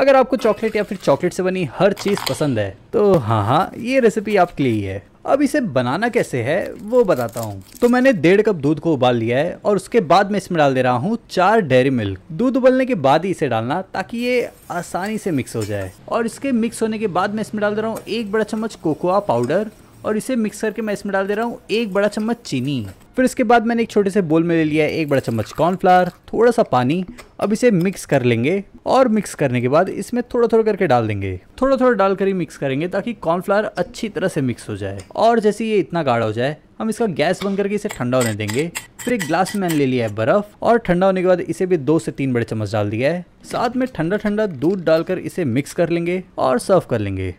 अगर आपको चॉकलेट या फिर चॉकलेट से बनी हर चीज़ पसंद है तो हाँ हाँ ये रेसिपी आपके लिए ही है अब इसे बनाना कैसे है वो बताता हूँ तो मैंने डेढ़ कप दूध को उबाल लिया है और उसके बाद मैं इसमें डाल दे रहा हूँ चार डेयरी मिल्क दूध उबलने के बाद ही इसे डालना ताकि ये आसानी से मिक्स हो जाए और इसके मिक्स होने के बाद मैं इसमें डाल दे रहा हूँ एक बड़ा चम्मच कोकोआ पाउडर और इसे मिक्स करके मैं इसमें डाल दे रहा हूँ एक बड़ा चम्मच चीनी फिर इसके बाद मैंने एक छोटे से बोल में ले लिया एक बड़ा चम्मच कॉर्नफ्लावर थोड़ा सा पानी अब इसे मिक्स कर लेंगे और मिक्स करने के बाद इसमें थोड़ा थोड़ा करके डाल देंगे थोड़ा थोड़ा डालकर ही मिक्स करेंगे ताकि कॉर्नफ्लावर अच्छी तरह से मिक्स हो जाए और जैसे ये इतना गाढ़ा हो जाए हम इसका गैस बंद करके इसे ठंडा होने देंगे फिर एक ग्लास में मैंने ले लिया है बर्फ़ और ठंडा होने के बाद इसे भी दो से तीन बड़े चम्मच डाल दिया है साथ में ठंडा ठंडा दूध डालकर इसे मिक्स कर लेंगे और सर्व कर लेंगे